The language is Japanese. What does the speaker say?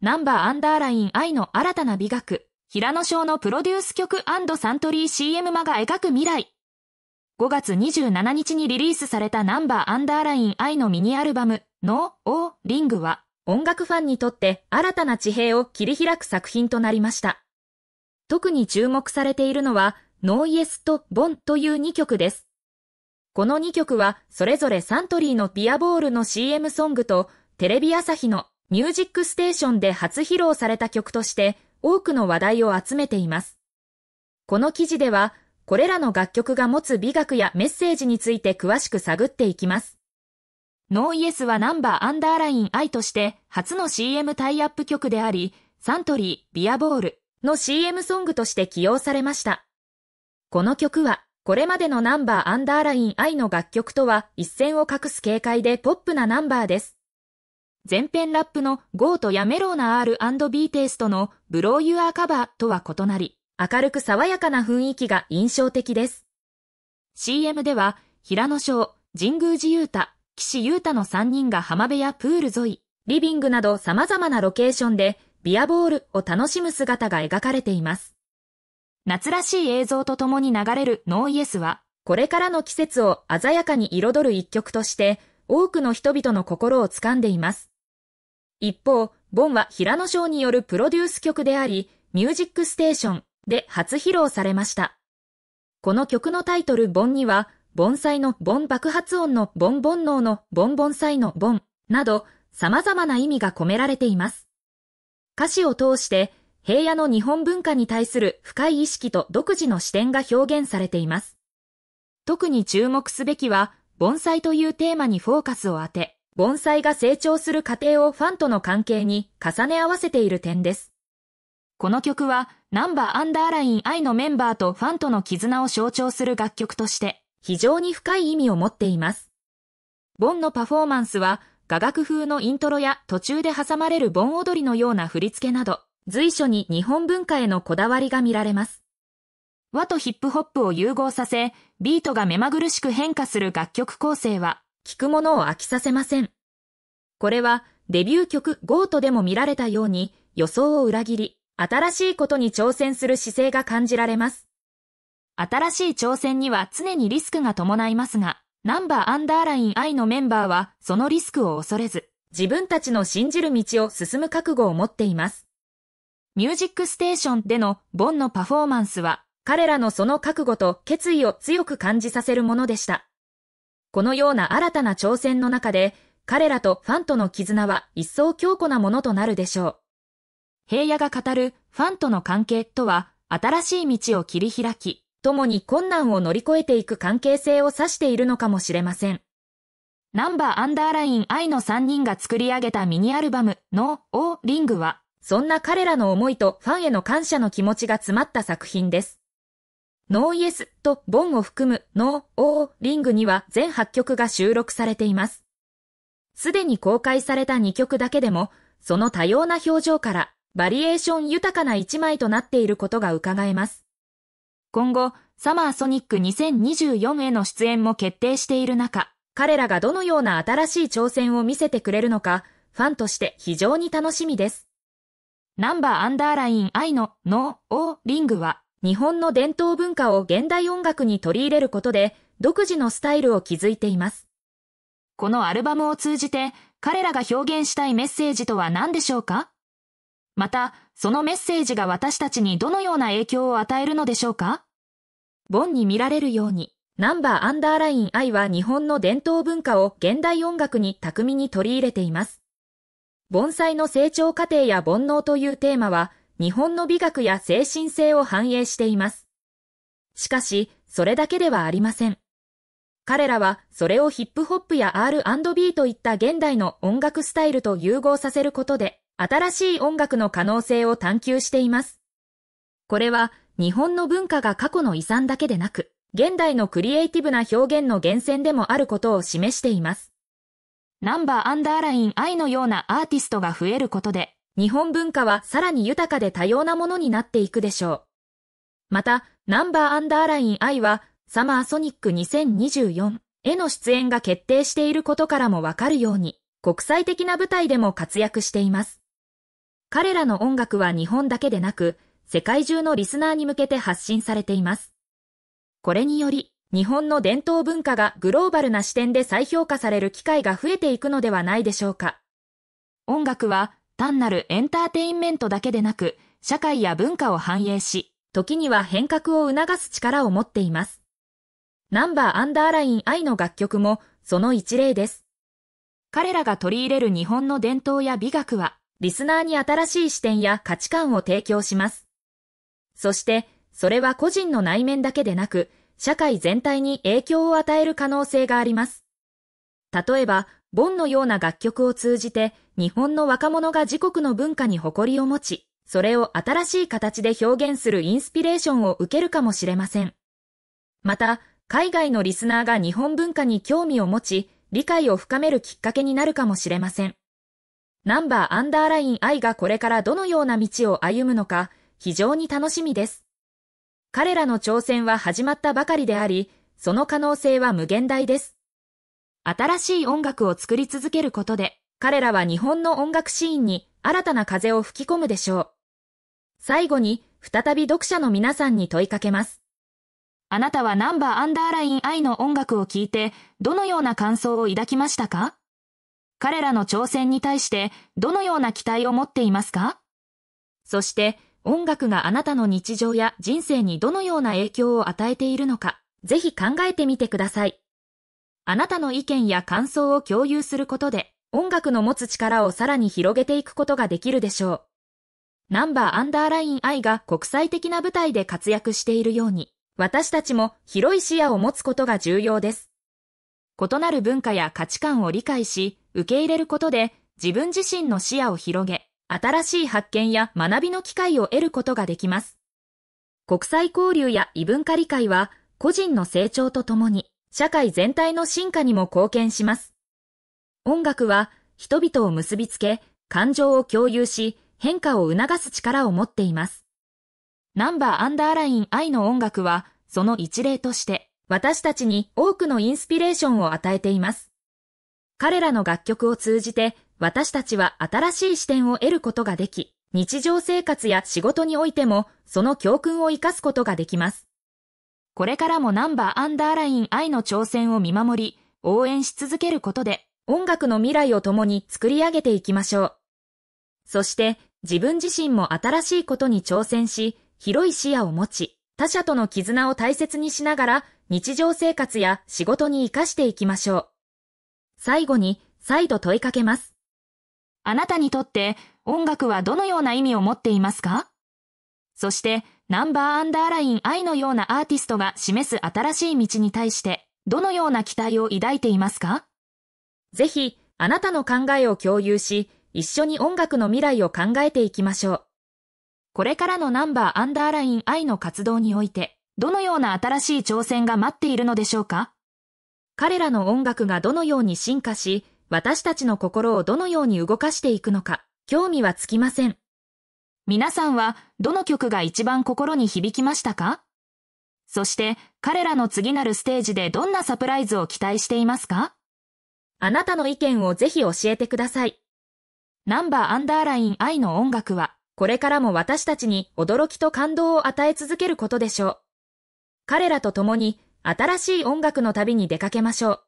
ナンバーアンダーライン愛の新たな美学、平野翔のプロデュース曲サントリー CM 魔が描く未来。5月27日にリリースされたナンバーアンダーライン愛のミニアルバム、No, O, Ring は、音楽ファンにとって新たな地平を切り開く作品となりました。特に注目されているのは、ノーイエスとボンという2曲です。この2曲は、それぞれサントリーのビアボールの CM ソングと、テレビ朝日のミュージックステーションで初披露された曲として多くの話題を集めています。この記事では、これらの楽曲が持つ美学やメッセージについて詳しく探っていきます。ノーイエスはナンバーアンダーライン I として初の CM タイアップ曲であり、サントリー、ビアボールの CM ソングとして起用されました。この曲は、これまでのナンバーアンダーライン I の楽曲とは一線を画す軽快でポップなナンバーです。前編ラップの GO とやめろうな R&B テイストのブローユアーカバーとは異なり、明るく爽やかな雰囲気が印象的です。CM では、平野翔、神宮寺優太、岸優太の3人が浜辺やプール沿い、リビングなど様々なロケーションでビアボールを楽しむ姿が描かれています。夏らしい映像とともに流れるノーイエスは、これからの季節を鮮やかに彩る一曲として、多くの人々の心を掴んでいます。一方、ボンは平野翔によるプロデュース曲であり、ミュージックステーションで初披露されました。この曲のタイトルボンには、盆栽のボン爆発音のボン煩悩のボン盆栽のボンなど様々な意味が込められています。歌詞を通して平野の日本文化に対する深い意識と独自の視点が表現されています。特に注目すべきは盆栽というテーマにフォーカスを当て、盆栽が成長する過程をファンとの関係に重ね合わせている点です。この曲は、ナンバーアンダーライン愛のメンバーとファンとの絆を象徴する楽曲として、非常に深い意味を持っています。ボンのパフォーマンスは、雅楽風のイントロや途中で挟まれる盆踊りのような振り付けなど、随所に日本文化へのこだわりが見られます。和とヒップホップを融合させ、ビートが目まぐるしく変化する楽曲構成は、聴くものを飽きさせません。これは、デビュー曲 GO とでも見られたように、予想を裏切り、新しいことに挑戦する姿勢が感じられます。新しい挑戦には常にリスクが伴いますが、ナンバーアンダーライン I のメンバーは、そのリスクを恐れず、自分たちの信じる道を進む覚悟を持っています。ミュージックステーションでのボンのパフォーマンスは、彼らのその覚悟と決意を強く感じさせるものでした。このような新たな挑戦の中で、彼らとファンとの絆は一層強固なものとなるでしょう。平野が語るファンとの関係とは、新しい道を切り開き、共に困難を乗り越えていく関係性を指しているのかもしれません。ナンバーアンダーライン愛の3人が作り上げたミニアルバムのオーリングは、そんな彼らの思いとファンへの感謝の気持ちが詰まった作品です。ノーイエスとボンを含むノーオーリングには全8曲が収録されています。すでに公開された2曲だけでも、その多様な表情からバリエーション豊かな1枚となっていることが伺えます。今後、サマーソニック2024への出演も決定している中、彼らがどのような新しい挑戦を見せてくれるのか、ファンとして非常に楽しみです。ナンバーアンダーライン I のノー・オー・リングは日本の伝統文化を現代音楽に取り入れることで、独自のスタイルを築いています。このアルバムを通じて、彼らが表現したいメッセージとは何でしょうかまた、そのメッセージが私たちにどのような影響を与えるのでしょうかボンに見られるように、ナンバーアンダーライン愛は日本の伝統文化を現代音楽に巧みに取り入れています。盆栽の成長過程や煩悩というテーマは、日本の美学や精神性を反映しています。しかし、それだけではありません。彼らはそれをヒップホップや R&B といった現代の音楽スタイルと融合させることで、新しい音楽の可能性を探求しています。これは日本の文化が過去の遺産だけでなく、現代のクリエイティブな表現の源泉でもあることを示しています。ナンバーアンダーライン愛のようなアーティストが増えることで、日本文化はさらに豊かで多様なものになっていくでしょう。また、ナンバーアンダーライン I は、サマーソニック2024への出演が決定していることからもわかるように、国際的な舞台でも活躍しています。彼らの音楽は日本だけでなく、世界中のリスナーに向けて発信されています。これにより、日本の伝統文化がグローバルな視点で再評価される機会が増えていくのではないでしょうか。音楽は単なるエンターテインメントだけでなく、社会や文化を反映し、時には変革を促す力を持っています。ナンバーアンダーライン I の楽曲もその一例です。彼らが取り入れる日本の伝統や美学は、リスナーに新しい視点や価値観を提供します。そして、それは個人の内面だけでなく、社会全体に影響を与える可能性があります。例えば、ボンのような楽曲を通じて、日本の若者が自国の文化に誇りを持ち、それを新しい形で表現するインスピレーションを受けるかもしれません。また、海外のリスナーが日本文化に興味を持ち、理解を深めるきっかけになるかもしれません。ナンバーアンダーライン I がこれからどのような道を歩むのか、非常に楽しみです。彼らの挑戦は始まったばかりであり、その可能性は無限大です。新しい音楽を作り続けることで、彼らは日本の音楽シーンに新たな風を吹き込むでしょう。最後に、再び読者の皆さんに問いかけます。あなたはナンバーアンダーライン愛の音楽を聴いて、どのような感想を抱きましたか彼らの挑戦に対して、どのような期待を持っていますかそして、音楽があなたの日常や人生にどのような影響を与えているのか、ぜひ考えてみてください。あなたの意見や感想を共有することで、音楽の持つ力をさらに広げていくことができるでしょう。ナンバーアンダーライン I が国際的な舞台で活躍しているように、私たちも広い視野を持つことが重要です。異なる文化や価値観を理解し、受け入れることで自分自身の視野を広げ、新しい発見や学びの機会を得ることができます。国際交流や異文化理解は個人の成長とともに社会全体の進化にも貢献します。音楽は人々を結びつけ、感情を共有し、変化を促す力を持っています。ナンバーアンダーライン I の音楽は、その一例として、私たちに多くのインスピレーションを与えています。彼らの楽曲を通じて、私たちは新しい視点を得ることができ、日常生活や仕事においても、その教訓を活かすことができます。これからもナンバーアンダーライン I の挑戦を見守り、応援し続けることで、音楽の未来を共に作り上げていきましょう。そして自分自身も新しいことに挑戦し、広い視野を持ち、他者との絆を大切にしながら日常生活や仕事に活かしていきましょう。最後に再度問いかけます。あなたにとって音楽はどのような意味を持っていますかそしてナンバーアンダーライン I のようなアーティストが示す新しい道に対してどのような期待を抱いていますかぜひ、あなたの考えを共有し、一緒に音楽の未来を考えていきましょう。これからのナンバーアンダーライン I の活動において、どのような新しい挑戦が待っているのでしょうか彼らの音楽がどのように進化し、私たちの心をどのように動かしていくのか、興味はつきません。皆さんは、どの曲が一番心に響きましたかそして、彼らの次なるステージでどんなサプライズを期待していますかあなたの意見をぜひ教えてください。ナンバーアンダーライン愛の音楽は、これからも私たちに驚きと感動を与え続けることでしょう。彼らと共に、新しい音楽の旅に出かけましょう。